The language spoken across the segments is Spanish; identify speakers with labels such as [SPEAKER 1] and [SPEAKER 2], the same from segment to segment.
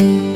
[SPEAKER 1] thank you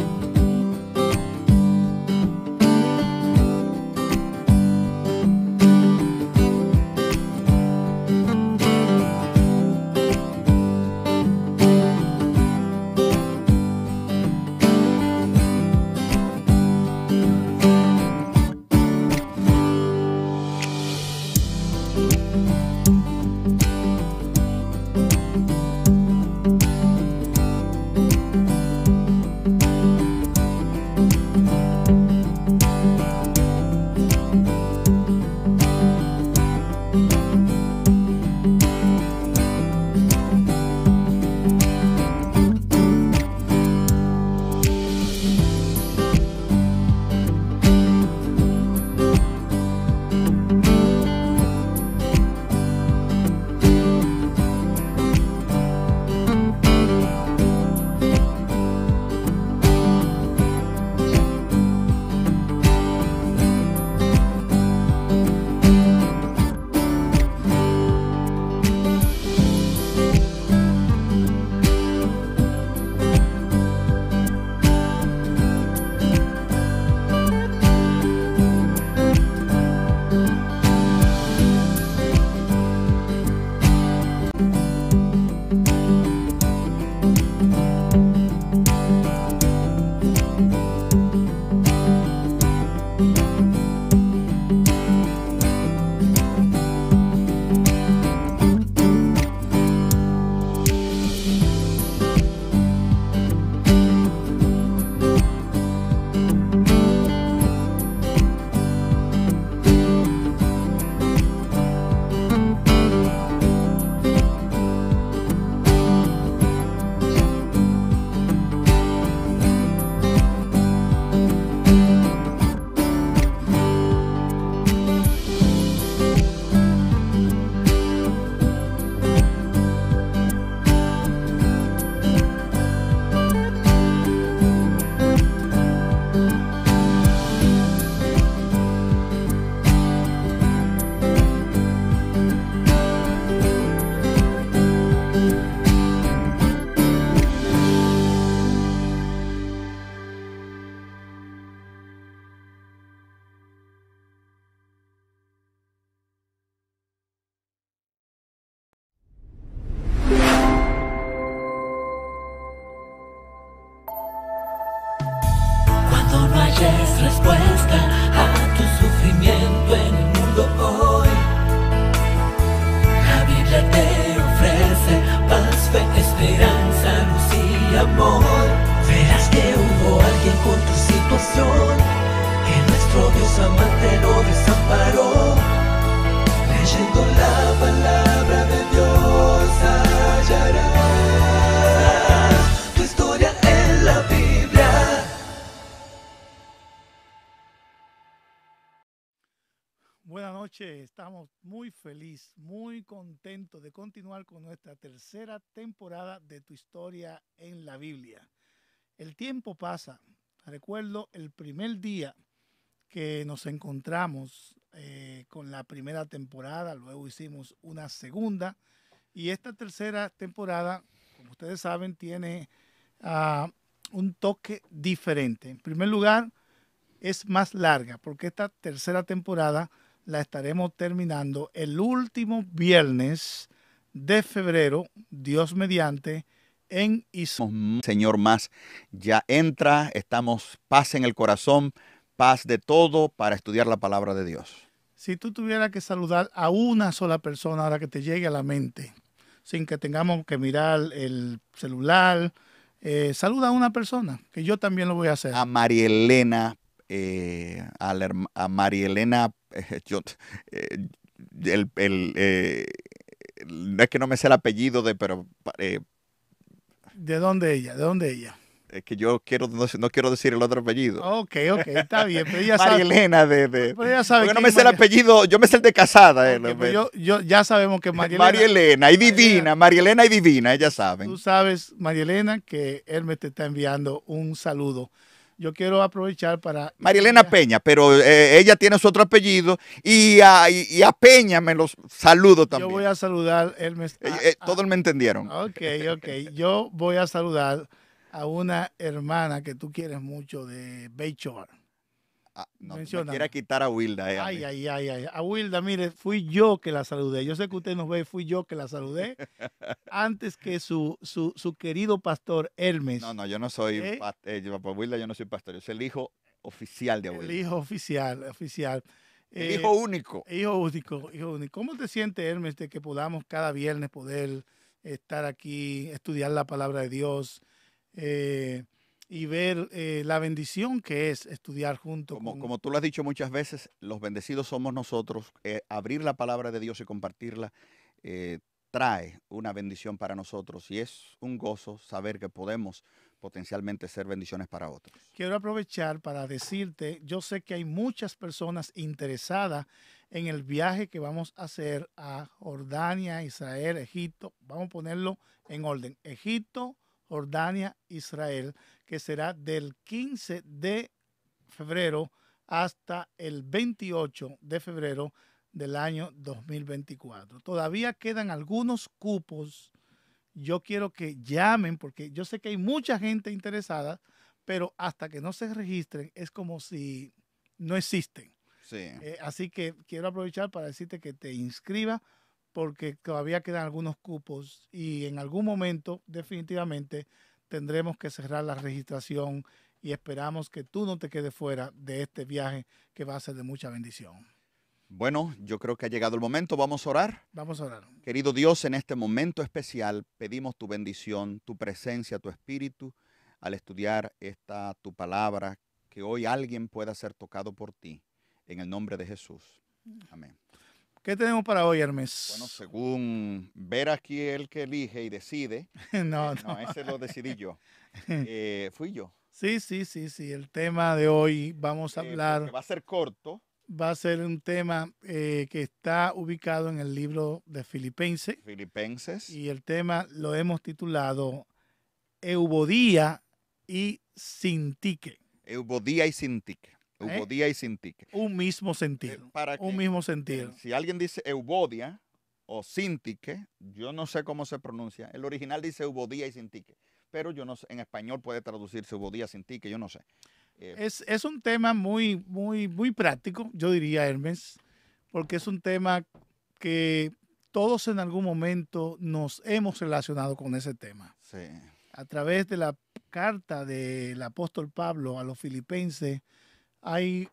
[SPEAKER 2] Estamos muy feliz, muy contentos de continuar con nuestra tercera temporada de Tu historia en la Biblia. El tiempo pasa. Recuerdo el primer día que nos encontramos eh, con la primera temporada, luego hicimos una segunda y esta tercera temporada, como ustedes saben, tiene ah, un toque diferente. En primer lugar, es más larga porque esta tercera temporada la estaremos terminando el último viernes de febrero, Dios mediante,
[SPEAKER 1] en Israel. Señor más, ya entra, estamos paz en el corazón, paz de todo para estudiar la palabra de Dios.
[SPEAKER 2] Si tú tuvieras que saludar a una sola persona ahora que te llegue a la mente, sin que tengamos que mirar el celular, eh, saluda a una persona, que yo también lo voy
[SPEAKER 1] a hacer. A María Elena eh, a, a Marielena, eh, yo, eh, el, el, eh, no es que no me sé el apellido de, pero...
[SPEAKER 2] ¿De dónde ella? ¿De dónde ella?
[SPEAKER 1] Es que yo quiero, no, quiero decir el otro apellido.
[SPEAKER 2] Ok, ok, está bien. Pero ella sabe. Marielena
[SPEAKER 1] de. de porque no me sé el apellido, yo me sé el de casada. Eh, yo,
[SPEAKER 2] yo, ya sabemos que Marielena. Marielena
[SPEAKER 1] y Divina, Marielena y Divina, ellas saben. Tú
[SPEAKER 2] sabes, Marielena, que él me te está enviando un saludo yo quiero aprovechar para... Marielena
[SPEAKER 1] Peña, pero eh, ella tiene su otro apellido y ah, a, Peña me los saludo también. Yo voy
[SPEAKER 2] a saludar, él me... Eh, eh, todos me entendieron. Ok, ok. Yo voy a saludar a una hermana que tú quieres mucho de Bayshore no, quitar a Wilda. Eh, ay, ay, ay, ay. A Wilda, mire, fui yo que la saludé. Yo sé que usted nos ve, fui yo que la saludé.
[SPEAKER 1] antes que su, querido
[SPEAKER 2] pastor Hermes.
[SPEAKER 1] No, no, yo no soy ¿eh? Eh, pues, Wilda, yo no soy pastor. Yo soy el hijo oficial de Wilda. El
[SPEAKER 2] hijo oficial, oficial. hijo único. Hijo único, hijo único. ¿Cómo te sientes, Hermes, de que podamos cada viernes poder estar aquí, estudiar la palabra de Dios? Eh, y ver eh, la bendición que es estudiar juntos. Como, como
[SPEAKER 1] tú lo has dicho muchas veces, los bendecidos somos nosotros. Eh, abrir la palabra de Dios y compartirla eh, trae una bendición para nosotros y es un gozo saber que podemos potencialmente ser bendiciones para otros.
[SPEAKER 2] Quiero aprovechar para decirte, yo sé que hay muchas personas interesadas en el viaje que vamos a hacer a Jordania, Israel, Egipto. Vamos a ponerlo en orden. Egipto, Jordania, Israel que será del 15 de febrero hasta el 28 de febrero del año 2024. Todavía quedan algunos cupos. Yo quiero que llamen porque yo sé que hay mucha gente interesada, pero hasta que no se registren es como si no existen. Eh, así que quiero aprovechar para decirte que te inscribas porque todavía quedan algunos cupos y en algún momento definitivamente tendremos que cerrar la registración y esperamos que tú no te quedes fuera de este viaje que va a ser de mucha
[SPEAKER 1] bendición. Bueno, yo creo que ha llegado el momento. Vamos a orar. Vamos a orar. Querido Dios, en este momento especial pedimos tu bendición, tu presencia, tu espíritu al estudiar esta tu palabra, que hoy alguien pueda ser tocado por ti. En el nombre de Jesús. Mm. Amén. ¿Qué tenemos para hoy, Hermes? Bueno, según ver aquí el que elige y decide. Eh, no, no, ese lo decidí yo. Eh, fui yo.
[SPEAKER 2] Sí, sí, sí, sí. El tema de hoy vamos a eh, hablar. Va a ser corto. Va a ser un tema que está ubicado en el libro de Filipenses. Filipenses. Y el tema lo hemos titulado Eubodía
[SPEAKER 1] y Sintique. Eubodía y Sintique. ¿Eh? Eubodia y Sintique. Un mismo eh, sentido. un mismo eh, sentido. Si alguien dice Eubodia o Sintique, yo no sé cómo se pronuncia. El original dice Eubodia y Sintique. Pero yo no sé, en español puede traducirse Eubodia, Sintique, yo no sé. es,
[SPEAKER 2] un tema muy, muy, muy práctico, yo diría, Hermes, porque es un tema que todos en algún momento nos hemos relacionado con ese tema. Sí. A través de la carta del apóstol Pablo a los filipenses, hay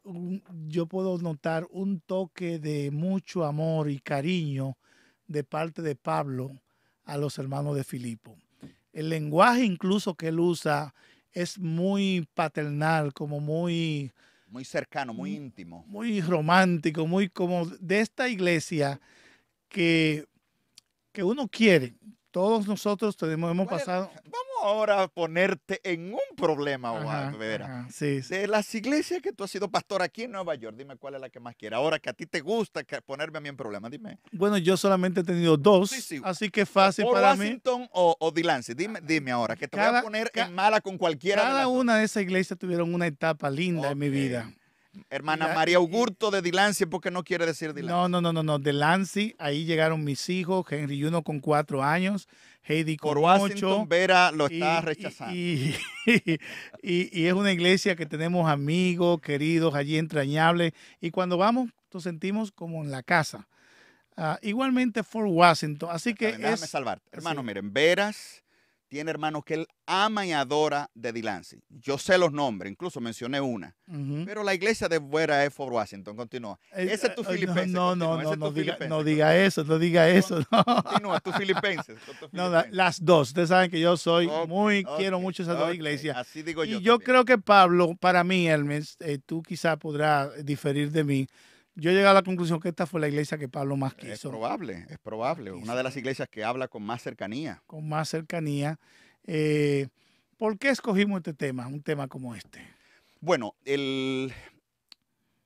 [SPEAKER 2] yo puedo notar un toque de mucho amor y cariño de parte de Pablo a los hermanos de Filipo. El lenguaje incluso que él usa es muy paternal, como muy... Muy cercano, muy íntimo. Muy romántico, muy como de esta iglesia que, que uno quiere. Todos nosotros tenemos, hemos pasado
[SPEAKER 1] ahora ponerte en un problema, Juan, sí, De las iglesias que tú has sido pastor aquí en Nueva York, dime cuál es la que más quieres. Ahora que a ti te gusta ponerme a mí en problema, dime.
[SPEAKER 2] Bueno, yo solamente he tenido dos,
[SPEAKER 1] así que fácil para mí. O, o Dilancy, dime, ah, dime ahora, que te voy a poner en mala con cualquiera.
[SPEAKER 2] Cada una de esas iglesias tuvieron una etapa linda en mi vida.
[SPEAKER 1] Hermana María
[SPEAKER 2] Augusto de
[SPEAKER 1] Dilancy, porque no quiere decir Dilancy.
[SPEAKER 2] No, no, no, no, no. Dilancy, ahí llegaron mis hijos, Henry uno con cuatro años, Heidi Washington Vera lo está rechazando. Y, es una iglesia que tenemos amigos, queridos, allí entrañables. Y cuando vamos, nos sentimos como en la casa. Ah, igualmente Fort Washington. Así que. Déjame
[SPEAKER 1] salvarte. Hermano, miren, Veras tiene hermanos que él ama y adora de Dilancy. Yo sé los nombres, incluso mencioné una. Pero la iglesia de Buera es for Washington. Eh, continúa. Ese es tu filipense.
[SPEAKER 2] No, no, no, no, diga, eso, no diga eso. Continúa, tu Filipenses. No, las dos. Ustedes saben que yo soy muy, quiero mucho esas dos iglesias. Así digo yo. Y yo creo que Pablo, para mí, Hermes, eh, tú quizá podrás diferir de mí yo llegué a la conclusión que esta fue la iglesia que Pablo más quiso. Es
[SPEAKER 1] probable, es probable. Una de las iglesias que habla con más cercanía.
[SPEAKER 2] Con más cercanía. Eh, ¿Por qué escogimos este tema, un tema como este?
[SPEAKER 1] Bueno,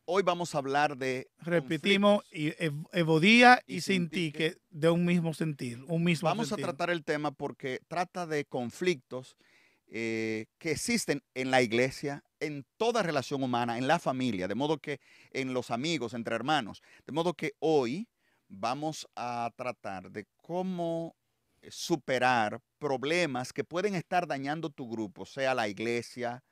[SPEAKER 1] hoy vamos a hablar de...
[SPEAKER 2] Repetimos, y, evodía y, sintique de un mismo sentir,
[SPEAKER 1] un mismo Vamos a tratar el tema porque trata de conflictos eh, que existen en la iglesia en toda relación humana, en la familia, de modo que en los amigos, entre hermanos. De modo que hoy vamos a tratar de cómo eh, superar problemas que pueden estar dañando tu grupo, sea la iglesia,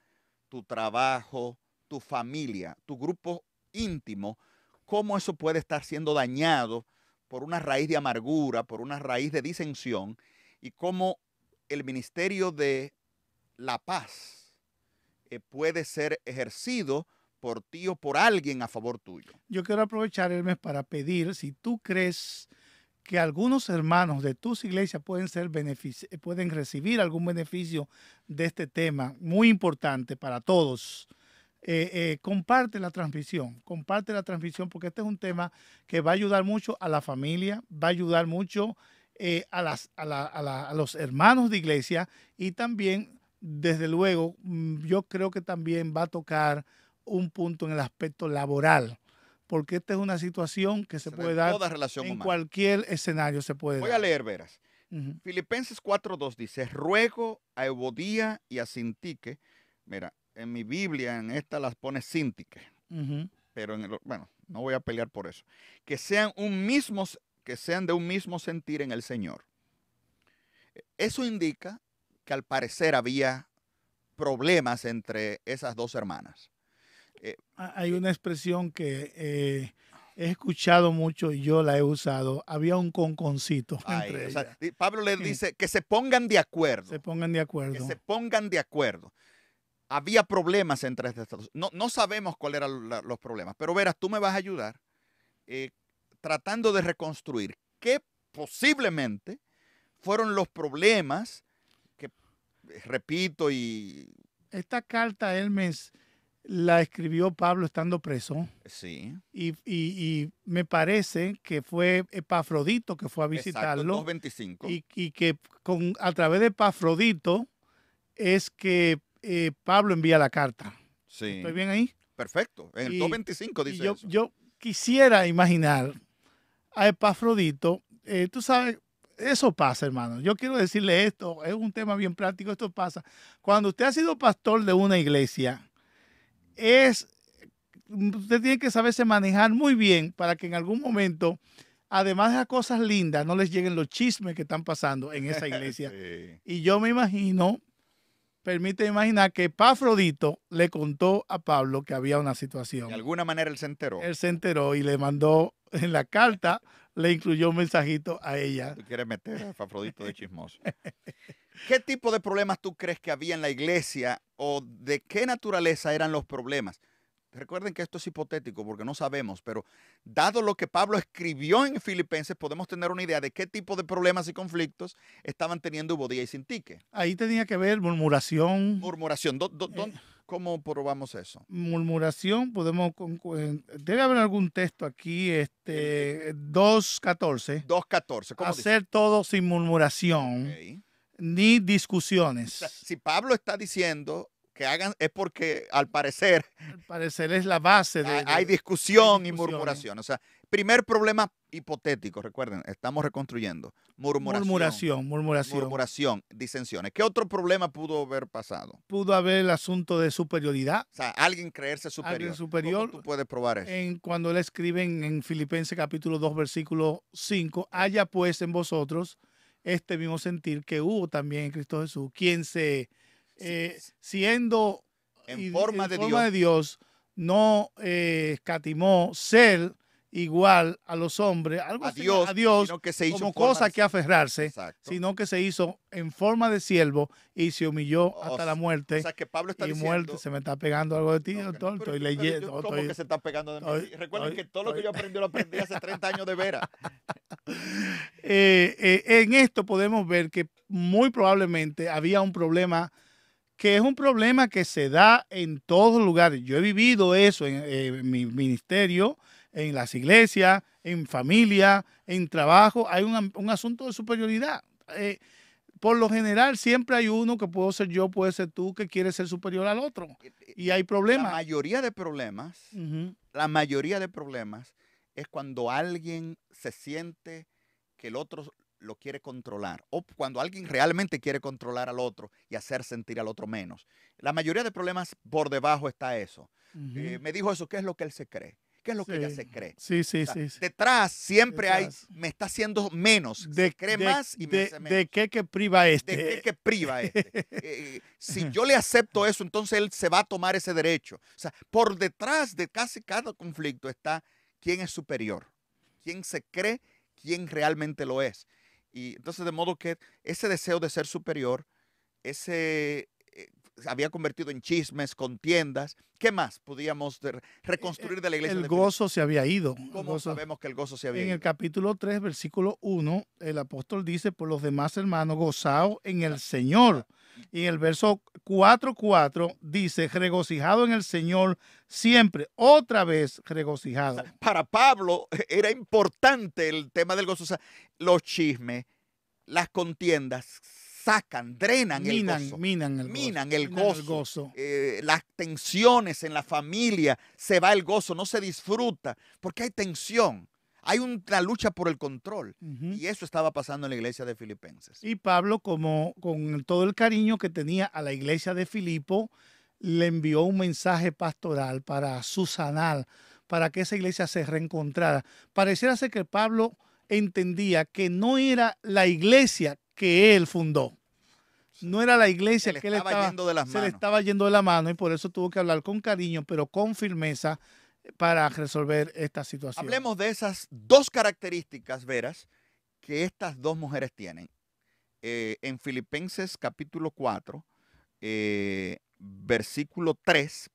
[SPEAKER 1] tu trabajo, tu familia, tu grupo íntimo, cómo eso puede estar siendo dañado por una raíz de amargura, por una raíz de disensión, y cómo el Ministerio de la Paz eh, puede ser ejercido por ti o por alguien a favor tuyo.
[SPEAKER 2] Yo quiero aprovechar, Hermes, para pedir si tú crees que algunos hermanos de tus iglesias pueden, ser eh, pueden recibir algún beneficio de este tema muy importante para todos. Eh, comparte la transmisión, comparte la transmisión porque este es un tema que va a ayudar mucho a la familia, va a ayudar mucho a, a los hermanos de iglesia y también desde luego, mm, yo creo que también va a tocar un punto en el aspecto laboral, porque esta es una situación que se, puede dar en cualquier escenario. Se puede Voy a leer,
[SPEAKER 1] Veras. Filipenses Filipenses 4.2 dice, ruego a Evodía y a Sintique. Mira, en mi Biblia, en esta las pone Sintique, pero en el, bueno, no voy a pelear por eso. Que sean, un mismos, que sean de un mismo sentir en el Señor. E, eso indica que al parecer había problemas entre esas dos hermanas. Eh,
[SPEAKER 2] hay eh, una expresión que eh, he escuchado mucho y yo la he usado. Había un conconcito.
[SPEAKER 1] entre Pablo le dice que se pongan de acuerdo. Se pongan de acuerdo. Que se pongan de acuerdo. Había problemas entre estas dos. No, no sabemos cuáles eran los problemas, pero verás, tú me vas a ayudar tratando de reconstruir qué posiblemente fueron los problemas repito y...
[SPEAKER 2] Esta carta, Hermes, la escribió Pablo estando preso. Sí. Y, y, me parece que fue Epafrodito que fue a visitarlo.
[SPEAKER 1] Exacto, 225.
[SPEAKER 2] Y, que con, a través de Epafrodito es que eh, Pablo envía la carta.
[SPEAKER 1] Sí. ¿Estoy bien ahí? Perfecto. En el 225 dice yo,
[SPEAKER 2] Yo quisiera imaginar a Epafrodito, eh, tú sabes, eso pasa, hermano. Yo quiero decirle esto, es un tema bien práctico, esto pasa. Cuando usted ha sido pastor de una iglesia, es, mm, usted tiene que saberse manejar muy bien para que en algún momento, además de las cosas lindas, no les lleguen los chismes que están pasando en esa iglesia. Y yo me imagino, permite imaginar que Pafrodito le contó a Pablo que había una situación. De alguna manera él se enteró. Él se enteró y le mandó en la carta le incluyó un mensajito a ella.
[SPEAKER 1] quieres meter a Fafrodito de chismoso. ¿Qué tipo de problemas tú crees que había en la iglesia o de qué naturaleza eran los problemas? Recuerden que esto es hipotético porque no sabemos, pero dado lo que Pablo escribió en Filipenses, podemos tener una idea de qué tipo de problemas y conflictos estaban teniendo Ubodía y Sintique.
[SPEAKER 2] Ahí tenía que ver murmuración.
[SPEAKER 1] Murmuración. Eh, ¿Cómo probamos eso?
[SPEAKER 2] Murmuración, podemos debe haber algún texto aquí, este 2.14.
[SPEAKER 1] 2.14, ¿cómo Hacer
[SPEAKER 2] todo sin murmuración, ni discusiones.
[SPEAKER 1] Si Pablo está diciendo que hagan, es porque al parecer... Al parecer es la base de... Hay, discusión y murmuración, o sea, Primer problema hipotético, recuerden, estamos reconstruyendo. Murmuración. Murmuración, murmuración. disensiones. ¿Qué otro problema pudo haber pasado? Pudo haber
[SPEAKER 2] el asunto de superioridad.
[SPEAKER 1] O sea, alguien creerse superior. Alguien superior. tú puedes probar eso?
[SPEAKER 2] cuando le escriben en, Filipenses capítulo 2, versículo 5, haya pues en vosotros este mismo sentir que hubo también en Cristo Jesús, quien se, eh, siendo en forma, de, Dios. no eh, escatimó ser igual a los hombres, algo a Dios, a Dios que se hizo como cosa que aferrarse, sino que se hizo en forma de siervo y se humilló oh, hasta la muerte. Pablo está se me está pegando algo de ti, doctor, estoy leyendo. que se está
[SPEAKER 1] pegando de que todo lo que yo aprendí lo aprendí hace 30 años de veras.
[SPEAKER 2] Eh, eh, en esto podemos ver que muy probablemente había un problema que es un problema que se da en todos lugares. Yo he vivido eso en eh, mi ministerio, en las iglesias, en familia, en trabajo, hay un, asunto de superioridad. Eh, por lo general siempre hay uno que puedo ser yo, puede ser tú, que quiere ser
[SPEAKER 1] superior al otro. Y hay problemas. La mayoría de problemas, la mayoría de problemas es cuando alguien se siente que el otro lo quiere controlar o cuando alguien realmente quiere controlar al otro y hacer sentir al otro menos. La mayoría de problemas por debajo está eso. Eh, me dijo eso, ¿qué es lo que él se cree? ¿Qué es lo que ya se cree? Sí, sí, sí, Detrás siempre hay, me está haciendo menos. De, se cree más y de, me ¿De qué que priva este? ¿De qué este. que priva este? Eh, si yo le acepto eso, entonces él se va a tomar ese derecho. O sea, por detrás de casi cada conflicto está quién es superior, quién se cree, quién realmente lo es. Y entonces, de modo que ese deseo de ser superior, ese había convertido en chismes, contiendas. ¿Qué más podíamos e, e, reconstruir de la iglesia? El gozo
[SPEAKER 2] se había ido.
[SPEAKER 1] ¿Cómo sabemos que el gozo se había ido? En el
[SPEAKER 2] capítulo 3, versículo 1, el apóstol dice, por los demás hermanos, gozado en el Señor. Y en el verso 4.4 4, dice, regocijado en el Señor siempre, otra vez regocijado.
[SPEAKER 1] para Pablo e, era importante el tema del gozo. O sea, los chismes, las contiendas sacan, drenan minan, el gozo. Minan el gozo. Eh, las tensiones en la familia, se va el gozo, no se disfruta, porque hay tensión. Hay una lucha por el control. Y eso estaba pasando en la iglesia de Filipenses.
[SPEAKER 2] Y Pablo, como con todo el cariño que tenía a la iglesia de Filipo, le envió un mensaje pastoral para susanar, para que esa iglesia se reencontrara. Pareciera ser que Pablo entendía que no era la iglesia que él fundó. No era la iglesia que le estaba, yendo de las manos. Se le estaba yendo de la mano y por eso tuvo que hablar con cariño, pero con firmeza para resolver esta situación.
[SPEAKER 1] Hablemos de esas dos características, Veras, que estas dos mujeres tienen. Eh, en Filipenses capítulo 4, eh, versículo 3,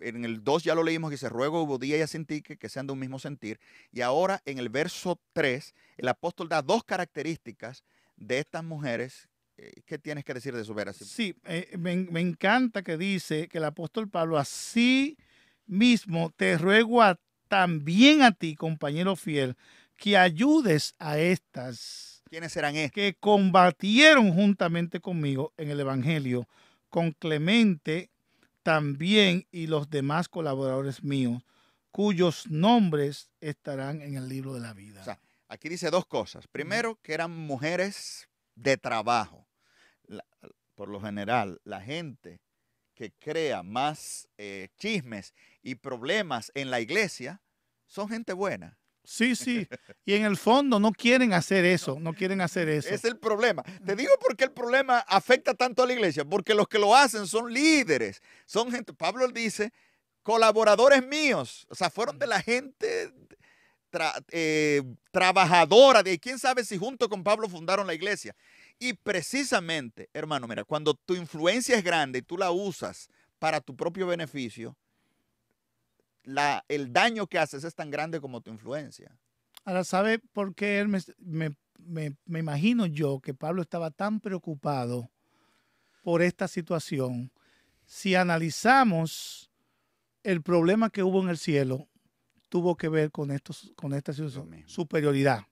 [SPEAKER 1] en el 2 ya lo leímos y dice, ruego Bodía y Asintique que sean de un mismo sentir. Y ahora en el verso 3, el apóstol da dos características de estas mujeres. Eh, ¿Qué tienes que decir de su veracidad? Sí, eh, me,
[SPEAKER 2] encanta que dice que el apóstol Pablo así mismo te ruego también a ti, compañero fiel, que ayudes a estas. estas? Que combatieron juntamente conmigo en el Evangelio, con Clemente también y los demás colaboradores míos, cuyos nombres estarán en el libro de la vida.
[SPEAKER 1] Aquí dice dos cosas. Primero, que eran mujeres de trabajo. por lo general, la gente que crea más eh, chismes y problemas en la iglesia son gente buena.
[SPEAKER 2] Sí, sí. Y en el fondo no quieren hacer eso, no quieren
[SPEAKER 1] hacer eso. Es el problema. Te digo por qué el problema afecta tanto a la iglesia, porque los que lo hacen son líderes, son gente, Pablo dice, colaboradores míos, o sea, fueron de la gente eh, trabajadora, de quién sabe si junto con Pablo fundaron la iglesia. Y precisamente, hermano, mira, cuando tu influencia es grande y tú la usas para tu propio beneficio, la, el daño que haces es tan grande como tu influencia.
[SPEAKER 2] Ahora, ¿sabe por qué él me imagino yo que Pablo estaba tan preocupado por esta situación? Si analizamos el problema que hubo en el cielo, tuvo que ver con, estos, con esta situación?
[SPEAKER 1] Superioridad.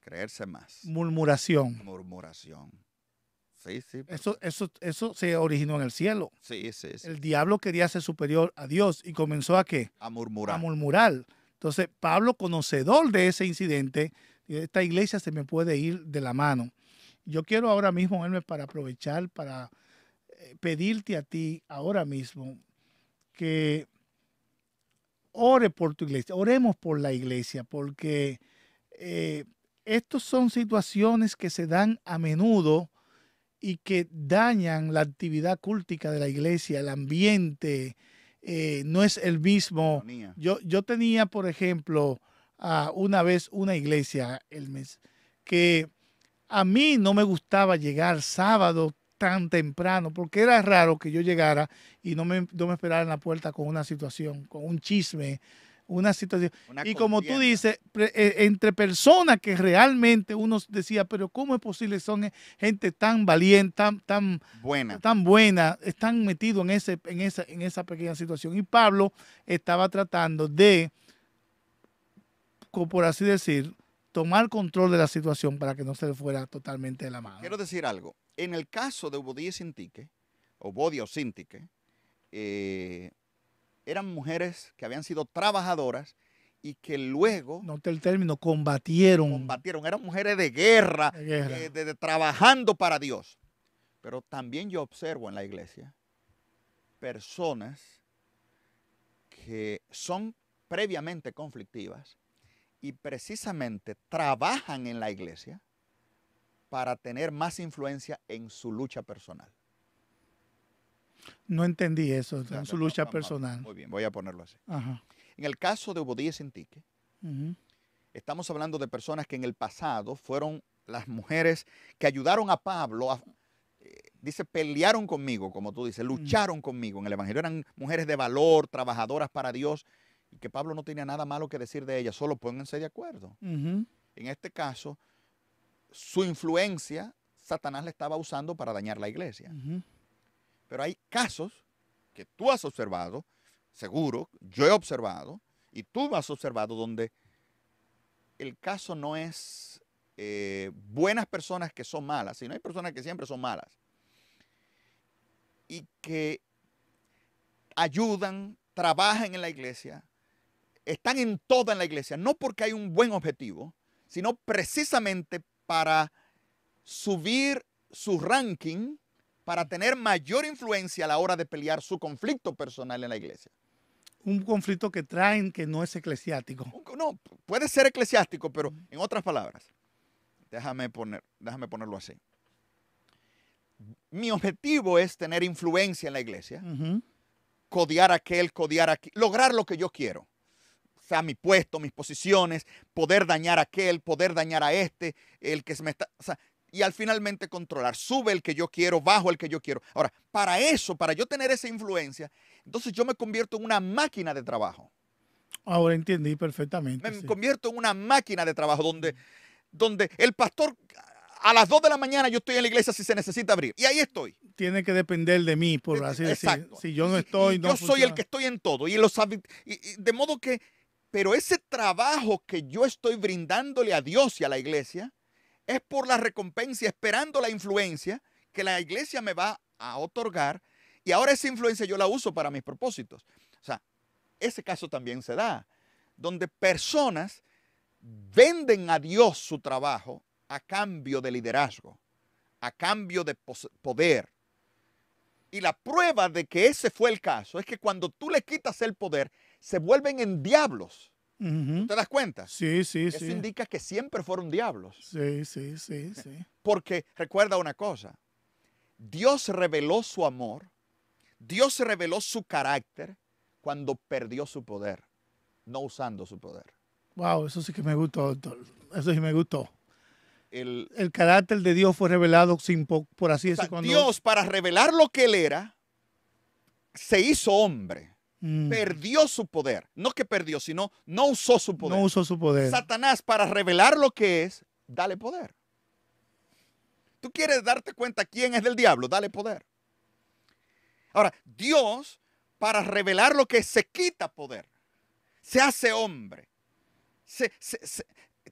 [SPEAKER 1] Creerse más. Murmuración. Murmuración. Sí, sí. Pues.
[SPEAKER 2] Eso, eso, eso se originó en el cielo.
[SPEAKER 1] Sí, sí, sí, El
[SPEAKER 2] diablo quería ser superior a Dios y comenzó a qué? A murmurar. A murmurar. Entonces, Pablo, conocedor de ese incidente, esta iglesia se me puede ir de la mano. Yo quiero ahora mismo, Hermes, para aprovechar, para eh, pedirte a ti ahora mismo que ore por tu iglesia, oremos por la iglesia, porque eh, estos estas son situaciones que se dan a menudo y que dañan la actividad cultica de la iglesia, el ambiente, eh, no es el mismo. Yo, tenía, por ejemplo, una vez una iglesia, el mes, que a mí no me gustaba llegar sábado, tan temprano, porque era raro que yo llegara y no me, no me esperara en la puerta con una situación, con un chisme, una situación. y como tú dices, eh, entre personas que realmente uno decía, pero ¿cómo es posible? Son e, gente tan valiente, tan, tan buena, tan buena están metidos en, ese, en, esa, en esa pequeña situación. Y Pablo estaba tratando de, por así decir, tomar control de la situación para que no se le fuera totalmente de la mano.
[SPEAKER 1] Quiero decir algo. En el caso de Obodía Sintique, Obodia o Sintique, eh, eran mujeres que habían sido trabajadoras y que luego... Noté el
[SPEAKER 2] término, combatieron. Combatieron,
[SPEAKER 1] eran mujeres de guerra, eh, trabajando para Dios. Pero también yo observo en la iglesia personas que son previamente conflictivas y precisamente trabajan en la iglesia para tener más influencia en su lucha personal.
[SPEAKER 2] No entendí eso, en su lucha personal. Muy
[SPEAKER 1] bien, voy a ponerlo así. En el caso de Obodíes Sintique, estamos hablando de personas que en el pasado fueron las mujeres que ayudaron a Pablo eh, dice, pelearon conmigo, como tú dices, mm. lucharon conmigo en el Evangelio. Eran mujeres de valor, trabajadoras para Dios, y que Pablo no tenía nada malo que decir de ellas, solo pónganse de acuerdo. En este caso, su influencia Satanás la estaba usando para dañar la iglesia. Pero hay casos que tú has observado, seguro, yo he observado, y tú has observado donde el caso no es eh, buenas personas que son malas, sino hay personas que siempre son malas y que ayudan, trabajan en la iglesia, están en toda en la iglesia, no porque hay un buen objetivo, sino precisamente para subir su ranking, para tener mayor influencia a la hora de pelear su conflicto personal en la iglesia.
[SPEAKER 2] Un conflicto que traen que no es
[SPEAKER 1] eclesiástico. No, puede ser eclesiástico, pero en otras palabras, déjame, poner, déjame ponerlo así. Mi objetivo es tener influencia en la iglesia, codiar aquel, codiar aquí, lograr lo que yo quiero sea mi puesto, mis posiciones, poder dañar a aquel, poder dañar a este, el que se me está... O sea, y al finalmente controlar. Sube el que yo quiero, bajo el que yo quiero. Ahora, para eso, para yo tener esa influencia, entonces yo me convierto en una máquina de trabajo. Ahora entendí
[SPEAKER 2] perfectamente.
[SPEAKER 1] Me convierto en una máquina de trabajo donde, donde el pastor a las 2 de la mañana yo estoy en la iglesia si se necesita abrir. Y ahí estoy.
[SPEAKER 2] Tiene que depender de mí, por así
[SPEAKER 1] decirlo. Si yo no estoy, no Yo soy el que estoy en todo. Y y, de modo que pero ese trabajo que yo estoy brindándole a Dios y a la iglesia es por la recompensa, esperando la influencia que la iglesia me va a otorgar. Y ahora esa influencia yo la uso para mis propósitos. O sea, ese caso también se da, donde personas venden a Dios su trabajo a cambio de liderazgo, a cambio de poder. Y la prueba de que ese fue el caso es que cuando tú le quitas el poder, se vuelven en diablos.
[SPEAKER 2] te das cuenta? Sí, sí, sí. Eso indica
[SPEAKER 1] que siempre fueron diablos.
[SPEAKER 2] Sí, sí, sí,
[SPEAKER 1] sí. Porque recuerda una cosa, Dios reveló su amor, Dios reveló su carácter cuando perdió su poder, no usando su poder.
[SPEAKER 2] Wow, eso sí que me gustó, doctor. Eso sí me gustó. El, carácter de Dios fue revelado sin por así decirlo. Dios
[SPEAKER 1] para revelar lo que él era, se hizo hombre. Mm. perdió su poder. No que perdió, sino no usó su poder. No usó su poder. Satanás, para revelar lo que es, dale poder. Tú quieres darte cuenta quién es del diablo, dale poder. Ahora, Dios, para revelar lo que es, se quita poder, se hace hombre, se,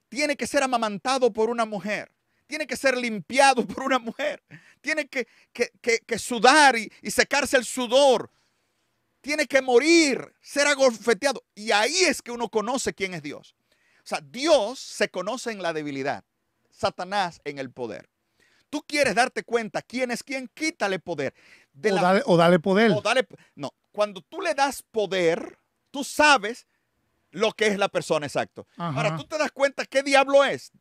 [SPEAKER 1] tiene que ser amamantado por una mujer tiene que ser limpiado por una mujer, tiene que, que, que, sudar y, secarse el sudor tiene que morir, ser agofeteado. Y ahí es que uno conoce quién es Dios. O sea, Dios se conoce en la debilidad, Satanás en el poder. Tú quieres darte cuenta quién es quién, quítale poder. o, dale, poder. no, cuando tú le das poder, tú sabes lo que es la persona, exacto. Ahora tú te das cuenta qué diablo es.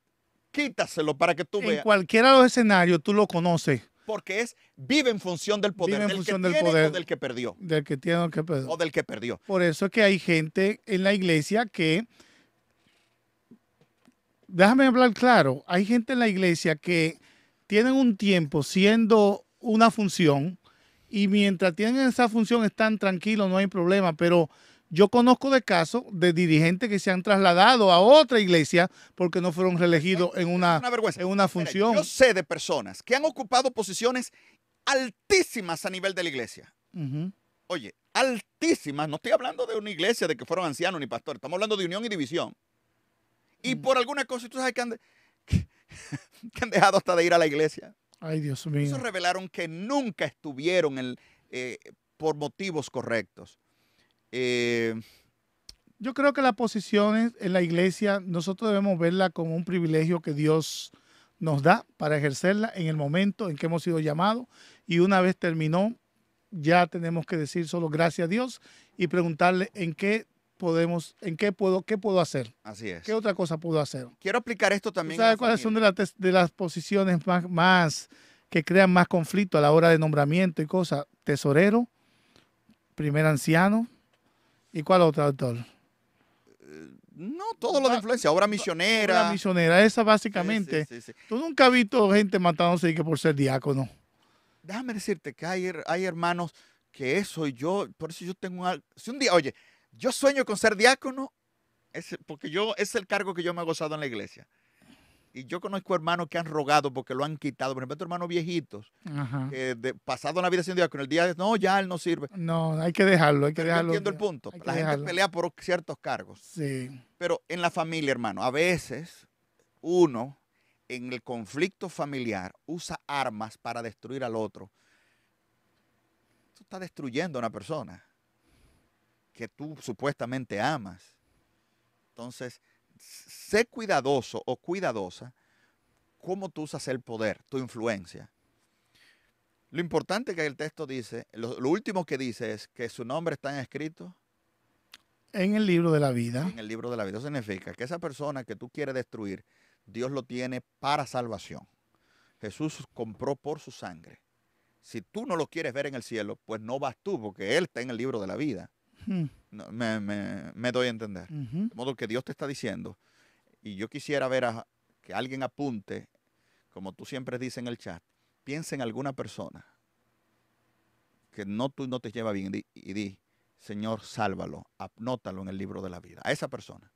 [SPEAKER 1] Quítaselo para que tú veas. En
[SPEAKER 2] cualquiera de los escenarios tú lo conoces
[SPEAKER 1] porque es vive en función del poder, vive en del que del poder, o del que perdió. Del que tiene o que O del que perdió.
[SPEAKER 2] Por eso es que hay gente en la iglesia que déjame hablar claro, hay gente en la iglesia que tienen un tiempo siendo una función y mientras tienen esa función están tranquilos, no hay problema, pero yo conozco de casos de dirigentes que se han trasladado a otra iglesia porque no fueron reelegidos en una, en una función. yo sé
[SPEAKER 1] de personas que han ocupado posiciones altísimas a nivel de la iglesia. Oye, altísimas. No estoy hablando de una iglesia de que fueron ancianos ni pastores. Estamos hablando de unión y división. Y por alguna cosa, tú sabes que han, dejado hasta de ir a la iglesia.
[SPEAKER 2] Ay, Dios mío. Eso
[SPEAKER 1] revelaron que nunca estuvieron eh, por motivos correctos. Eh, yo creo que las
[SPEAKER 2] posiciones en la iglesia nosotros debemos verla como un privilegio que Dios nos da para ejercerla en el momento en que hemos sido llamados y una vez terminó ya tenemos que decir solo gracias a Dios y preguntarle en qué podemos, en qué puedo, qué puedo hacer.
[SPEAKER 1] Así es. ¿Qué otra cosa puedo hacer? Quiero explicar esto también. ¿Sabes cuáles
[SPEAKER 2] son de, de, las posiciones más, más que crean más conflicto a la hora de nombramiento y cosas? Tesorero, primer anciano, ¿Y cuál otra, doctor?
[SPEAKER 1] No, todo lo de ah, influencia, obra misionera. Obra
[SPEAKER 2] misionera, esa básicamente. Tú nunca has visto gente matándose que por ser diácono.
[SPEAKER 1] Déjame decirte que hay, hermanos que eso y yo, por eso yo tengo un... Si un día, oye, yo sueño con ser diácono, es, porque yo es el cargo que yo me he gozado en la iglesia. Y yo conozco hermanos que han rogado porque lo han quitado. Por ejemplo, hermanos viejitos, que pasado pasado vida sin Dios, con el día de no, ya él no sirve.
[SPEAKER 2] No, hay que dejarlo, hay que dejarlo. entiendo el punto. La gente pelea
[SPEAKER 1] por ciertos cargos. Sí. Pero en la familia, hermano, a veces uno en el conflicto familiar usa armas para destruir al otro. Tú estás destruyendo a una persona que tú supuestamente amas. Entonces, sé cuidadoso o cuidadosa cómo tú usas el poder, tu influencia. Lo importante que el texto dice, lo, último que dice es que su nombre está escrito
[SPEAKER 2] en el libro de la vida.
[SPEAKER 1] En el libro de la vida. Eso significa que esa persona que tú quieres destruir, Dios lo tiene para salvación. Jesús compró por su sangre. Si tú no lo quieres ver en el cielo, pues no vas tú, porque Él está en el libro de la vida. Hmm. me, doy a entender. De modo que Dios te está diciendo, y yo quisiera ver a, que alguien apunte, como tú siempre dices en el chat, piensa en alguna persona que no tú no te lleva bien y, di, Señor, sálvalo, anótalo en el libro de la vida, a esa persona.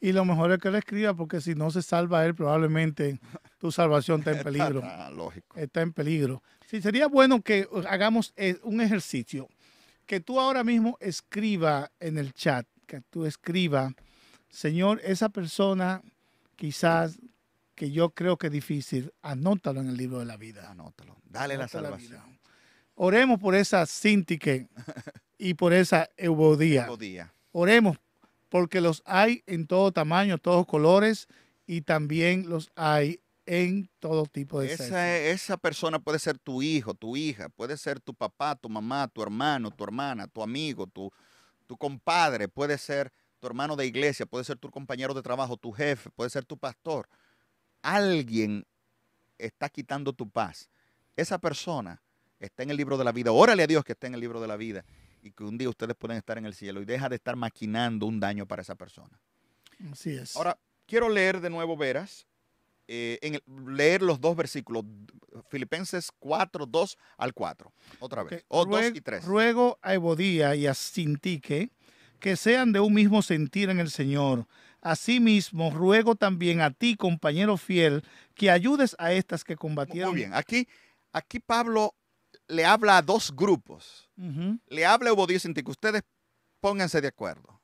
[SPEAKER 2] Y lo mejor es que le escriba, porque si no se salva él, probablemente tu salvación está en peligro. lógico. está en peligro. Sí, sería bueno que hagamos eh, un ejercicio que tú ahora mismo escriba en el chat, que tú escriba, Señor, esa persona quizás que yo creo que es difícil, anótalo en el libro de la vida. Anótalo.
[SPEAKER 1] Dale la salvación.
[SPEAKER 2] Oremos por esa síntique y por esa Eubodía. Eubodía. Oremos porque los hay en todo tamaño, todos colores y también los hay en todo tipo de esa,
[SPEAKER 1] e, esa persona puede ser tu hijo, tu hija, puede ser tu papá, tu mamá, tu hermano, tu hermana, tu amigo, tu, tu compadre, puede ser tu hermano de iglesia, puede ser tu compañero de trabajo, tu jefe, puede ser tu pastor. Alguien está quitando tu paz. Esa persona está en el libro de la vida. Órale a Dios que esté en el libro de la vida y que un día ustedes pueden estar en el cielo y deja de estar maquinando un daño para esa persona. Así es. Ahora, quiero leer de nuevo Veras eh, en leer los dos versículos, Filipenses 4, 2 al 4, otra vez, 2 y 3.
[SPEAKER 2] Ruego a Ebodía y a Sintique que sean de un mismo sentir en el Señor. Asimismo, ruego también a ti, compañero fiel, que
[SPEAKER 1] ayudes a estas que combatieron. Muy bien, aquí, aquí Pablo le habla a dos grupos. Le habla a y que ustedes pónganse de acuerdo.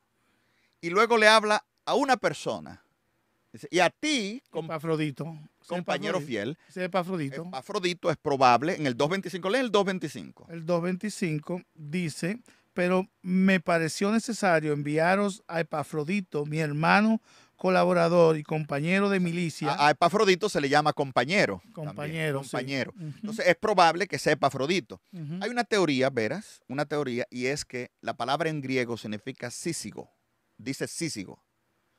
[SPEAKER 1] Y luego le habla a una persona y a ti, Epafrodito. compañero fiel, fiel. Epafrodito. afrodito es probable en el 225. Lee el 225.
[SPEAKER 2] El 225 dice, pero me pareció necesario enviaros a Epafrodito,
[SPEAKER 1] mi hermano colaborador y compañero de milicia. A, Epafrodito se le llama compañero. Compañero. compañero. Entonces es probable que sea Epafrodito. Hay una teoría, verás, una teoría, y es que la palabra en griego significa sísigo. Dice sísigo.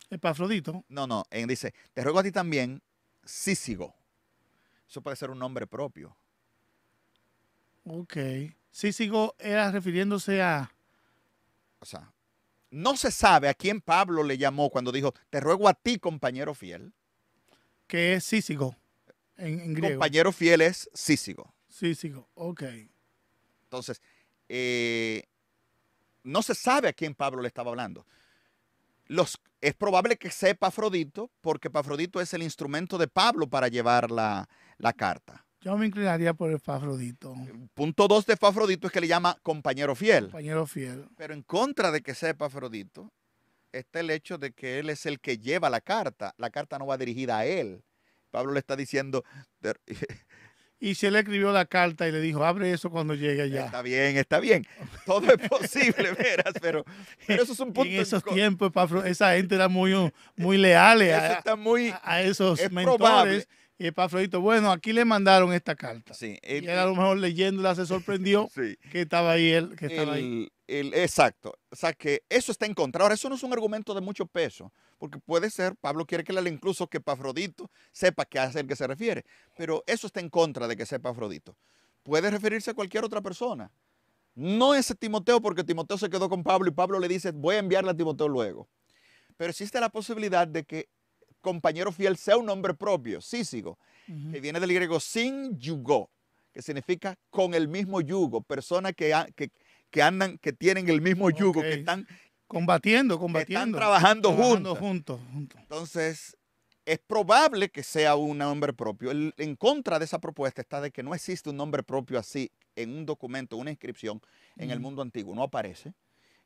[SPEAKER 2] Epafrodito.
[SPEAKER 1] No, no, Él dice, te ruego a ti también, Sísigo. Eso puede ser un nombre propio.
[SPEAKER 2] Ok. Sísigo
[SPEAKER 1] era refiriéndose a... O sea, no se sabe a quién Pablo le llamó cuando dijo, te ruego a ti, compañero fiel.
[SPEAKER 2] Que es Sísigo,
[SPEAKER 1] en, en griego. Compañero fiel es Sísigo. Sísigo, ok. Entonces, eh, no se sabe a quién Pablo le estaba hablando es probable que sea Pafrodito, porque Pafrodito es el instrumento de Pablo para llevar la, carta.
[SPEAKER 2] Yo me inclinaría por el Pafrodito.
[SPEAKER 1] Punto 2 de Pafrodito es que le llama compañero fiel. Compañero fiel. Pero en contra de que sea Pafrodito, está el hecho de que él es el que lleva la carta. La carta no va dirigida a él. Pablo le está diciendo, y se le
[SPEAKER 2] escribió la carta y le dijo, abre eso cuando llegue allá. Está bien, está bien. Todo es posible, verás, pero, eso es un punto. Y en esos tiempos, esa gente era muy, muy leal a, a, esos mentores. Y Pafrodito, bueno, aquí le mandaron esta carta.
[SPEAKER 1] Sí, y a lo mejor leyéndola se sorprendió que estaba ahí él, estaba El, exacto. O sea, que eso está en contra. Ahora, eso no es un argumento de mucho peso, porque puede ser, Pablo quiere que le incluso que Pafrodito sepa qué hace el que se refiere, pero eso está en contra de que sepa Pafrodito Puede referirse a cualquier otra persona. No es Timoteo, porque Timoteo se quedó con Pablo y Pablo le dice, voy a enviarle a Timoteo luego. Pero existe la posibilidad de que compañero fiel sea un nombre propio, sí sigo, que viene del griego sin yugo, que significa con el mismo yugo, personas que, que, andan, que tienen el mismo yugo, que están combatiendo, combatiendo. están trabajando, juntos. Entonces, es probable que sea un nombre propio. en contra de esa propuesta está de que no existe un nombre propio así en un documento, una inscripción en el mundo antiguo. No aparece.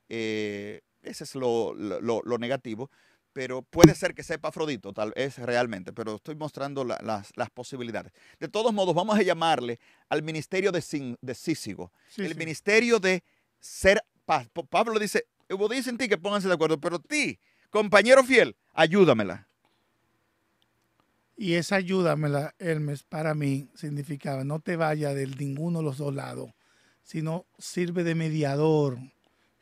[SPEAKER 1] Eh, ese es lo, lo, negativo pero puede ser que sea Afrodito, tal vez realmente, pero estoy mostrando las, posibilidades. De todos modos, vamos a llamarle al ministerio de, Sísigo, el ministerio de ser paz. Pablo dice, hubo en ti que pónganse de acuerdo, pero ti, compañero fiel, ayúdamela.
[SPEAKER 2] Y esa ayúdamela, Hermes, para mí significaba, no te vayas de ninguno de los dos lados, sino sirve de mediador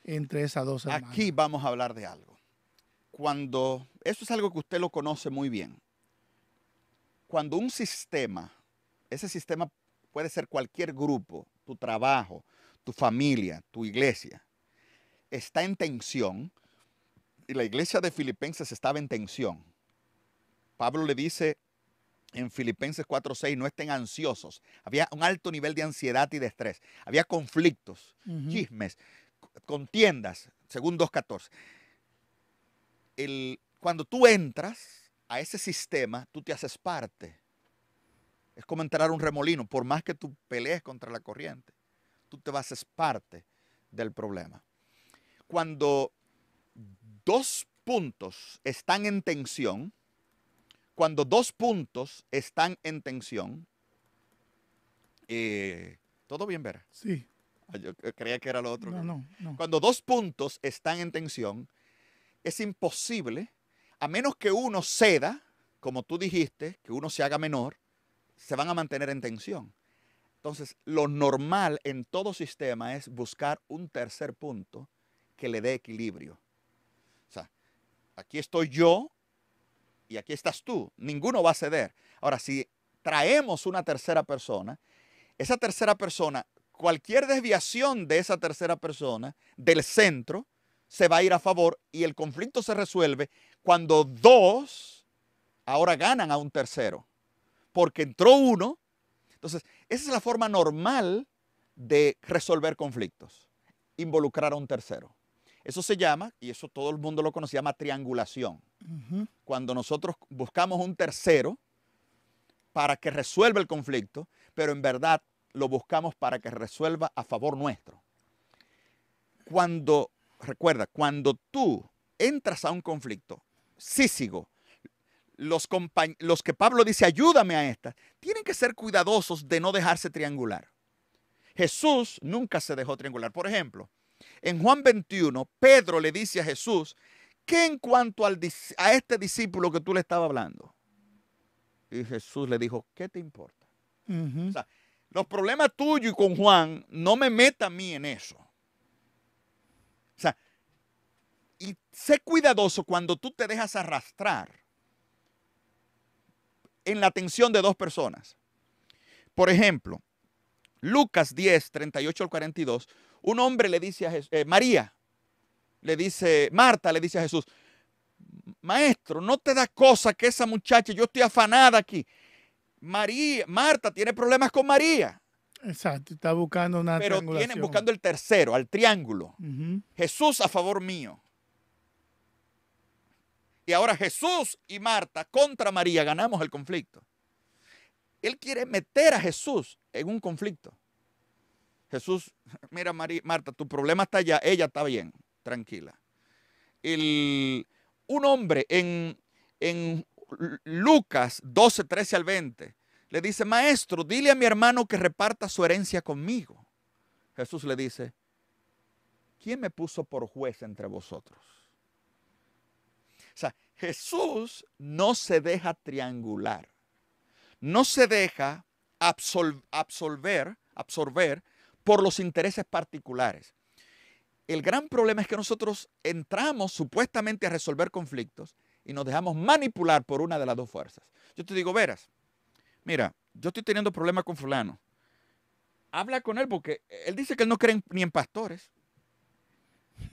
[SPEAKER 1] entre esas dos hermanas. Aquí vamos a hablar de algo cuando, eso es algo que usted lo conoce muy bien, cuando un sistema, ese sistema puede ser cualquier grupo, tu trabajo, tu familia, tu iglesia, está en tensión, y la iglesia de Filipenses estaba en tensión. Pablo le dice en Filipenses 4:6, no estén ansiosos. Había un alto nivel de ansiedad y de estrés. Había conflictos, chismes, contiendas, según 2.14 el, cuando tú entras a ese sistema, tú te haces parte. Es como entrar a un remolino, por más que tú pelees contra la corriente, tú te haces parte del problema. Cuando dos puntos están en tensión, cuando dos puntos están en tensión, eh, ¿todo bien, Vera? Sí. Ah, yo eh, creía que era lo otro. no, no. Cuando dos puntos están en tensión, es imposible, a menos que uno ceda, como tú dijiste, que uno se haga menor, se van a mantener en tensión. Entonces, lo normal en todo sistema es buscar un tercer punto que le dé equilibrio. O sea, aquí estoy yo y aquí estás tú. Ninguno va a ceder. Ahora, si traemos una tercera persona, esa tercera persona, cualquier desviación de esa tercera persona del centro, se va a ir a favor y el conflicto se resuelve cuando dos ahora ganan a un tercero, porque entró uno. Entonces, esa es la forma normal de resolver conflictos, involucrar a un tercero. Eso se llama, y eso todo el mundo lo conoce, se llama triangulación. Cuando nosotros buscamos un tercero para que resuelva el conflicto, pero en verdad lo buscamos para que resuelva a favor nuestro. Cuando recuerda, cuando tú entras a un conflicto, sí los, los que Pablo dice, ayúdame a esta, tienen que ser cuidadosos de no dejarse triangular. Jesús nunca se dejó triangular. Por ejemplo, en Juan 21, Pedro le dice a Jesús, ¿qué en cuanto a este discípulo que tú le estabas hablando? Y Jesús le dijo, ¿qué te importa? los problemas tuyos y con Juan, no me meta a mí en eso. Y sé cuidadoso cuando tú te dejas arrastrar en la atención de dos personas. Por ejemplo, Lucas 10, 38 al 42, un hombre le dice a Jesús, eh, María, le dice, Marta le dice a Jesús, maestro, no te da cosa que esa muchacha, yo estoy afanada aquí. María, Marta tiene problemas con María.
[SPEAKER 2] Exacto, está buscando una Pero tienen buscando
[SPEAKER 1] el tercero, al triángulo. Jesús a favor mío. Y ahora Jesús y Marta contra María ganamos el conflicto. Él quiere meter a Jesús en un conflicto. Jesús, mira María, Marta, tu problema está allá, ella está bien, tranquila. un hombre en, en Lucas 12, 13 al 20 le dice, maestro, dile a mi hermano que reparta su herencia conmigo. Jesús le dice, ¿quién me puso por juez entre vosotros? O sea, Jesús no se deja triangular, no se deja absolver, absorber por los intereses particulares. El gran problema es que nosotros entramos supuestamente a resolver conflictos y nos dejamos manipular por una de las dos fuerzas. Yo te digo, veras, mira, yo estoy teniendo problemas con fulano. Habla con él porque eh, él dice que él no cree ni en pastores.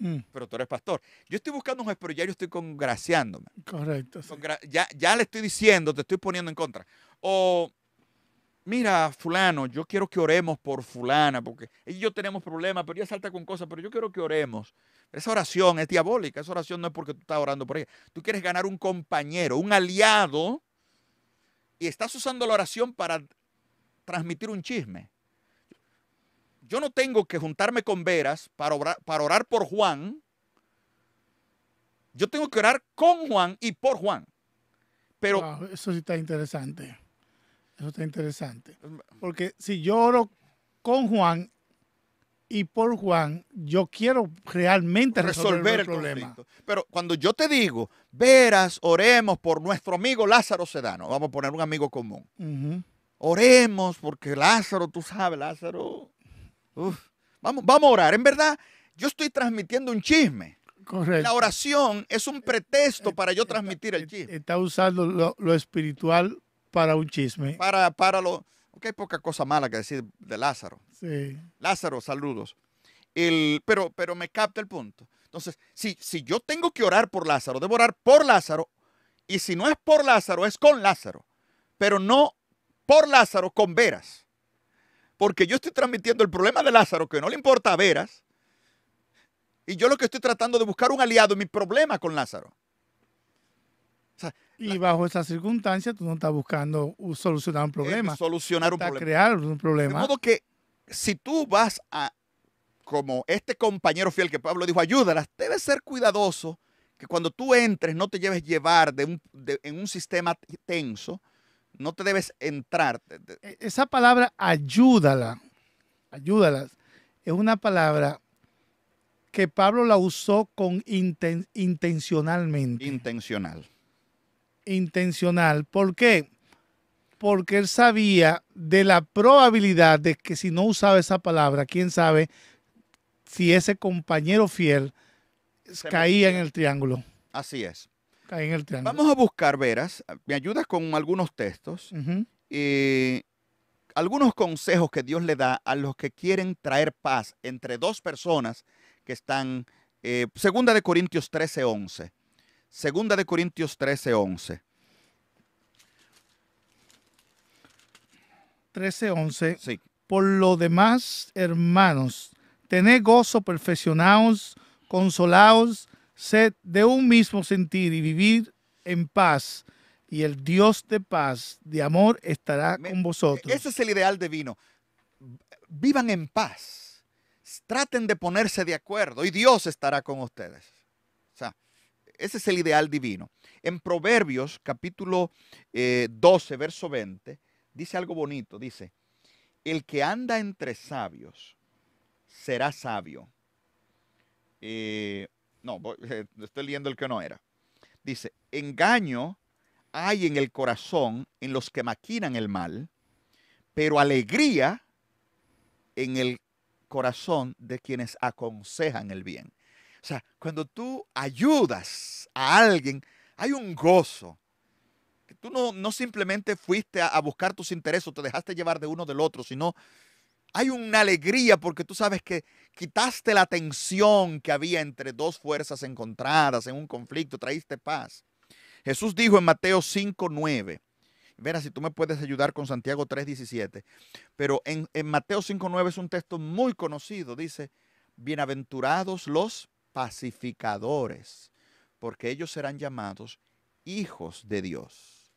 [SPEAKER 1] Mm. Pero tú eres pastor. Yo estoy buscando un juez, pero ya yo estoy congraciándome. Correcto. ya, ya le estoy diciendo, te estoy poniendo en contra. O, mira, fulano, yo quiero que oremos por fulana, porque ella yo tenemos problemas, pero ella salta con cosas, pero yo quiero que oremos. Esa oración es diabólica, esa oración no es porque tú estás orando por ella. Tú quieres ganar un compañero, un aliado, y estás usando la oración para transmitir un chisme yo no tengo que juntarme con Veras para orar, por Juan. Yo tengo que orar con Juan y por Juan.
[SPEAKER 2] Pero eso sí está interesante. Eso está interesante. Porque si yo oro con Juan y por
[SPEAKER 1] Juan, yo quiero realmente resolver, el, problema. Pero cuando yo te digo, veras, oremos por nuestro amigo Lázaro Sedano, vamos a poner un amigo común. Oremos porque Lázaro, tú sabes, Lázaro vamos, vamos a orar. En verdad, yo estoy transmitiendo un chisme. Correcto. La oración es un pretexto para yo eh, eh, transmitir el chisme. Está usando lo, espiritual para un chisme. Para, para lo. Ok, poca cosa mala que decir de Lázaro. Sí. Lázaro, saludos. El, pero, pero me capta el punto. Entonces, si, si yo tengo que orar por Lázaro, debo orar por Lázaro. Y si no es por Lázaro, es con Lázaro. Pero no por Lázaro con veras porque yo estoy transmitiendo el problema de Lázaro, que no le importa a Veras, y yo lo que estoy tratando de buscar un aliado en mi problema con Lázaro.
[SPEAKER 2] y bajo esas circunstancia tú no estás buscando solucionar un eh, problema. solucionar un problema. crear un problema. De modo
[SPEAKER 1] que si tú vas a, como este compañero fiel que Pablo dijo, ayúdalas, debes ser cuidadoso que cuando tú entres no te lleves llevar en un sistema tenso, no te debes entrar. E,
[SPEAKER 2] esa palabra ayúdala, ayúdalas, es una palabra que Pablo la usó con intencionalmente.
[SPEAKER 1] Intencional.
[SPEAKER 2] Intencional. ¿Por qué? Porque él sabía de la probabilidad de que si no usaba esa palabra, quién sabe si ese compañero fiel caía en el triángulo.
[SPEAKER 1] Así es. Vamos a buscar, Veras, me ayudas con algunos textos, y eh, algunos consejos que Dios le da a los que quieren traer paz entre dos personas que están, eh, segunda de Corintios 13, 11. Segunda de Corintios 13, 11.
[SPEAKER 2] 13, 11. Sí. Por lo demás, hermanos, tened gozo, perfeccionaos, consolaos, sed de un mismo sentir y vivir en paz. Y el Dios de paz, de amor, estará con
[SPEAKER 1] e, vosotros. Ese es el ideal divino. Vivan en paz. Traten de ponerse de acuerdo y Dios estará con ustedes. O sea, ese es el ideal divino. En Proverbios capítulo 12, eh, verso 20, dice algo bonito. Dice, el que anda entre sabios será sabio. Eh, no, estoy leyendo el que no era. Dice, engaño hay en el corazón en los que maquinan el mal, pero alegría en el corazón de quienes aconsejan el bien. O sea, cuando tú ayudas a alguien, hay un gozo. Que tú no, simplemente fuiste a, buscar tus intereses te dejaste llevar de uno del otro, sino hay una alegría porque tú sabes que quitaste la tensión que había entre dos fuerzas encontradas en un conflicto, traíste paz. Jesús dijo en Mateo 5:9. 9, si tú me puedes ayudar con Santiago 3:17. Pero en, en Mateo 5:9 es un texto muy conocido. Dice, bienaventurados los pacificadores, porque ellos serán llamados hijos de Dios.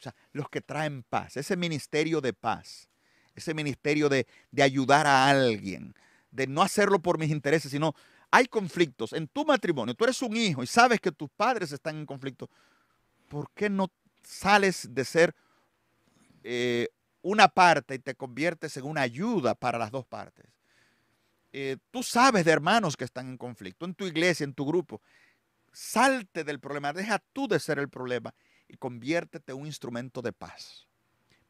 [SPEAKER 1] O sea, los que traen paz, ese ministerio de paz ese ministerio de, ayudar a alguien, de no hacerlo por mis intereses, sino hay conflictos en tu matrimonio, tú eres un hijo y sabes que tus padres están en conflicto, ¿por qué no sales de ser eh, una parte y te conviertes en una ayuda para las dos partes? Eh, tú sabes de hermanos que están en conflicto, en tu iglesia, en tu grupo. Salte del problema, deja tú de ser el problema y conviértete en un instrumento de paz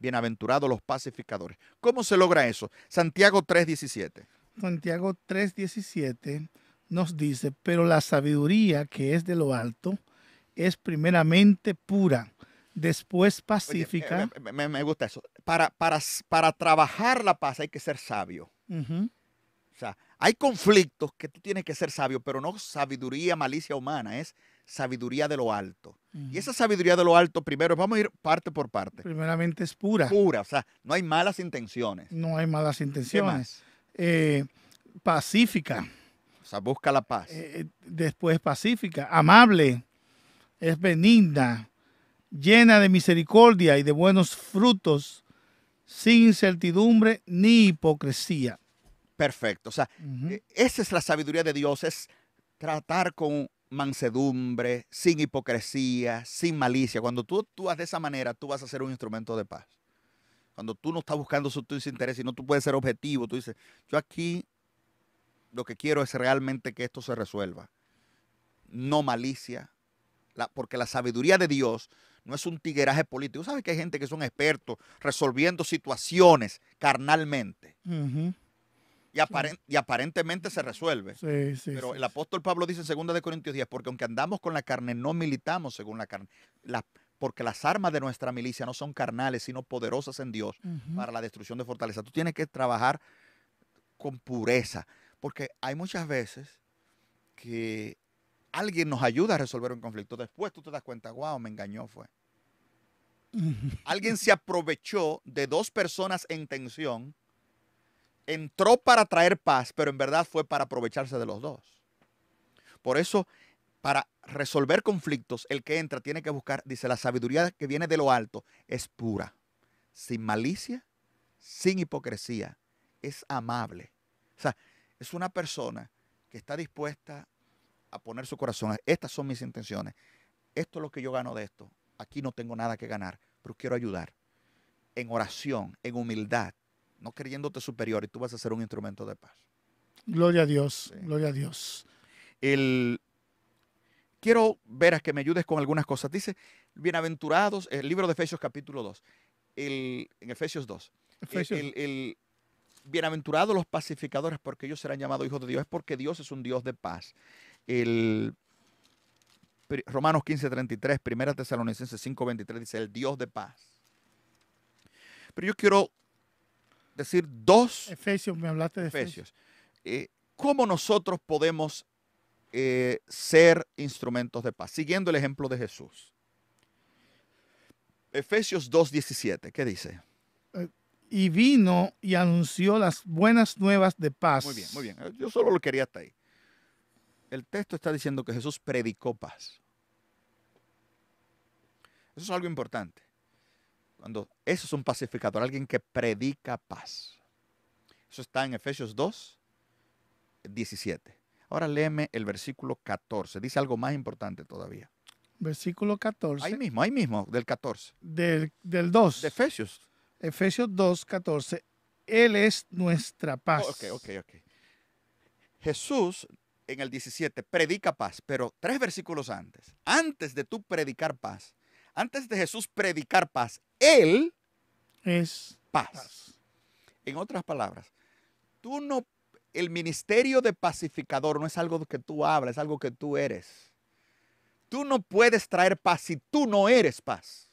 [SPEAKER 1] bienaventurados los pacificadores. ¿Cómo se logra eso? Santiago 3:17.
[SPEAKER 2] Santiago 3:17 nos dice, pero la sabiduría que es de lo alto es primeramente pura, después pacífica.
[SPEAKER 1] me, gusta eso. Para, para, para, trabajar la paz hay que ser sabio.
[SPEAKER 2] O
[SPEAKER 1] sea, hay conflictos que tú tienes que ser sabio, pero no sabiduría, malicia humana, es sabiduría de lo alto. Y esa sabiduría de lo alto, primero, vamos a ir parte por parte.
[SPEAKER 2] Primeramente es pura. Pura,
[SPEAKER 1] o sea, no hay malas intenciones.
[SPEAKER 2] No hay malas intenciones. Eh, pacífica.
[SPEAKER 1] O sea, busca la paz. Eh, eh,
[SPEAKER 2] después pacífica, amable, es benigna, llena de misericordia y de buenos frutos, sin incertidumbre ni hipocresía.
[SPEAKER 1] Perfecto, o sea, e, esa es la sabiduría de Dios, es tratar con mansedumbre, sin hipocresía, sin malicia. Cuando tú actúas de esa manera, tú vas a ser un instrumento de paz. Cuando tú no estás buscando sus intereses, no tú puedes ser objetivo, tú dices, yo aquí lo que quiero es realmente que esto se resuelva. No malicia, porque la sabiduría de Dios no es un tigueraje político. Sabes que hay gente que son expertos resolviendo situaciones carnalmente. Y, aparentemente se resuelve. Pero el apóstol Pablo dice en 2 Corintios 10, porque aunque andamos con la carne, no militamos según la carne. porque las armas de nuestra milicia no son carnales, sino poderosas en Dios para la destrucción de fortaleza. Tú tienes que trabajar con pureza, porque hay muchas veces que alguien nos ayuda a resolver un conflicto. Después tú te das cuenta, wow, me engañó fue. Alguien se aprovechó de dos personas en tensión entró para traer paz, pero en verdad fue para aprovecharse de los dos. Por eso, para resolver conflictos, el que entra tiene que buscar, dice, la sabiduría que viene de lo alto es pura, sin malicia, sin hipocresía, es amable. O sea, es una persona que está dispuesta a poner su corazón, estas son mis intenciones, esto es lo que yo gano de esto, aquí no tengo nada que ganar, pero quiero ayudar en oración, en humildad, no creyéndote superior y tú vas a ser un instrumento de paz. Gloria a Dios, gloria a Dios. El, quiero a que me ayudes con algunas cosas. Dice, bienaventurados, el libro de Efesios capítulo 2, el, en Efesios 2. El, bienaventurados los pacificadores porque ellos serán llamados hijos de Dios. Es porque Dios es un Dios de paz. El, Romanos 15, 33, Primera Tesalonicenses 5, 23 dice, el Dios de paz. Pero yo quiero decir dos. Efesios, me hablaste de Efesios. Eh, ¿Cómo nosotros podemos eh, ser instrumentos de paz? Siguiendo el ejemplo de Jesús. Efesios 2.17, ¿qué dice?
[SPEAKER 2] Eh, y vino y anunció las buenas nuevas de paz. Muy bien, muy
[SPEAKER 1] bien. Yo solo lo quería hasta ahí. El texto está diciendo que Jesús predicó paz. Eso es algo importante eso es un pacificador, alguien que predica paz. Eso está en Efesios 2, 17. Ahora léeme el versículo 14. Dice algo más importante todavía. Versículo 14. Ahí mismo, ahí mismo, del 14. Del, 2. De Efesios.
[SPEAKER 2] Efesios 2, 14. Él es nuestra paz. ok,
[SPEAKER 1] ok, ok. Jesús en el 17 predica paz, pero tres versículos antes, antes de tú predicar paz, antes de Jesús predicar paz, Él es paz. En otras palabras, tú no, el ministerio de pacificador no es algo que tú hablas, es algo que tú eres. Tú no puedes traer paz si tú no eres paz.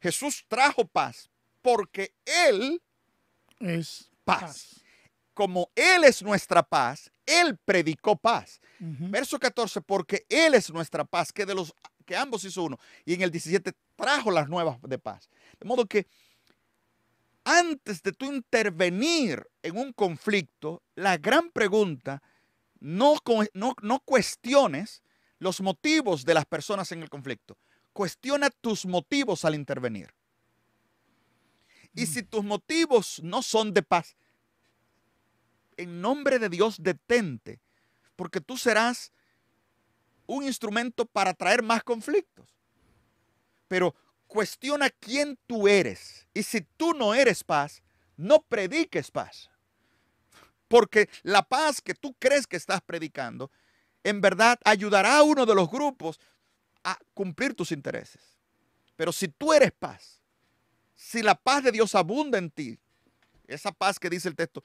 [SPEAKER 1] Jesús trajo paz porque Él es paz. Como Él es nuestra paz, Él predicó paz. Verso 14, porque Él es nuestra paz, que de los que ambos hizo uno. Y en el 17 trajo las nuevas de paz. De modo que antes de tú intervenir en un conflicto, la gran pregunta, no, no, no cuestiones los motivos de las personas en el conflicto. Cuestiona tus motivos al intervenir. Y mm. si tus motivos no son de paz, en nombre de Dios detente, porque tú serás un instrumento para traer más conflictos. Pero cuestiona quién tú eres. Y si tú no eres paz, no prediques paz. Porque la paz que tú crees que estás predicando, en verdad ayudará a uno de los grupos a cumplir tus intereses. Pero si tú eres paz, si la paz de Dios abunda en ti, esa paz que dice el texto,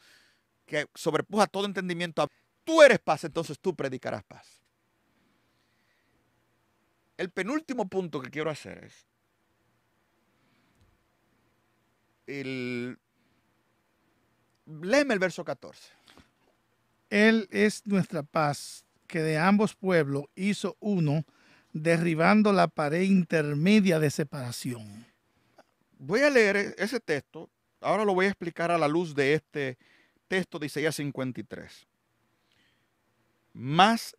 [SPEAKER 1] que sobrepuja todo entendimiento, tú eres paz, entonces tú predicarás paz. El penúltimo punto que quiero hacer es el léeme el verso 14.
[SPEAKER 2] Él es nuestra paz, que de ambos pueblos hizo uno, derribando la pared intermedia de separación.
[SPEAKER 1] Voy a leer e-, ese texto, ahora lo voy a explicar a la luz de este texto de Isaías 53. Más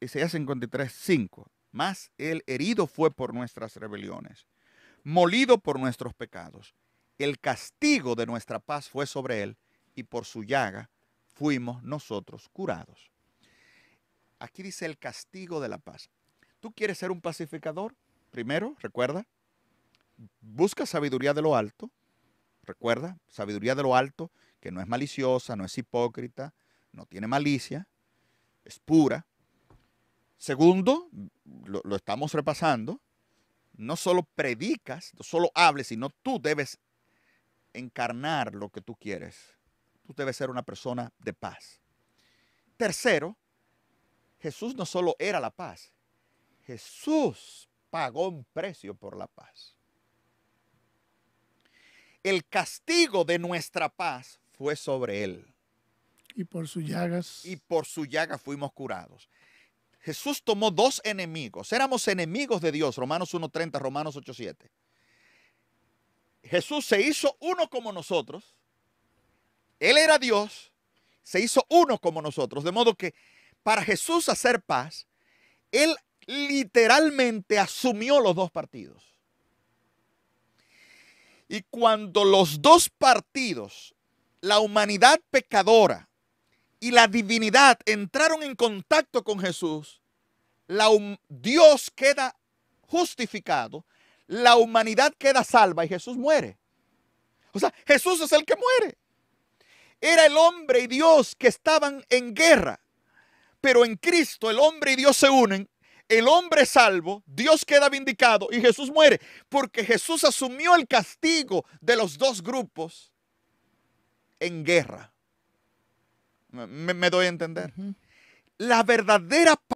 [SPEAKER 1] Isaías 53, 5 mas el herido fue por nuestras rebeliones, molido por nuestros pecados. El castigo de nuestra paz fue sobre él, y por su llaga fuimos nosotros curados. Aquí dice el castigo de la paz. ¿Tú quieres ser un pacificador? Primero, recuerda, busca sabiduría de lo alto. Recuerda, sabiduría de lo alto, que no es maliciosa, no es hipócrita, no tiene malicia, es pura, Segundo, lo, estamos repasando, no solo predicas, no solo hables, sino tú debes encarnar lo que tú quieres. Tú debes ser una persona de paz. Tercero, Jesús no solo era la paz, Jesús pagó un precio por la paz. El castigo de nuestra paz fue sobre él. Y por sus llagas. Y por su llaga fuimos curados. Jesús tomó dos enemigos. Éramos enemigos de Dios, Romanos 1.30, Romanos 8.7. Jesús se hizo uno como nosotros. Él era Dios, se hizo uno como nosotros. De modo que para Jesús hacer paz, Él literalmente asumió los dos partidos. Y cuando los dos partidos, la humanidad pecadora y la divinidad entraron en contacto con Jesús, la Dios queda justificado, la humanidad queda salva y Jesús muere. O sea, Jesús es el que muere. Era el hombre y Dios que estaban en guerra, pero en Cristo el hombre y Dios se unen el hombre salvo, Dios queda vindicado y Jesús muere, porque Jesús asumió el castigo de los dos grupos en guerra. Me, doy a entender. La verdadera